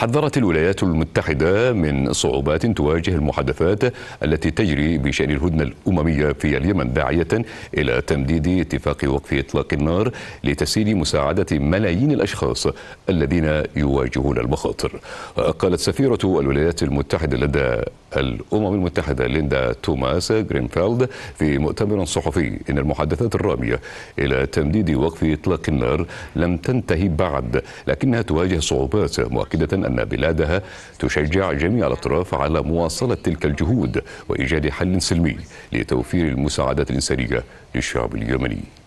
حذرت الولايات المتحدة من صعوبات تواجه المحادثات التي تجري بشأن الهدنة الأممية في اليمن داعية إلى تمديد اتفاق وقف إطلاق النار لتسهيل مساعدة ملايين الأشخاص الذين يواجهون المخاطر قالت سفيرة الولايات المتحدة لدى الأمم المتحدة ليندا توماس غرينفيلد في مؤتمر صحفي إن المحادثات الرامية إلى تمديد وقف إطلاق النار لم تنتهي بعد لكنها تواجه صعوبات مؤكدة أن بلادها تشجع جميع الأطراف على مواصلة تلك الجهود وإيجاد حل سلمي لتوفير المساعدات الإنسانية للشعب اليمني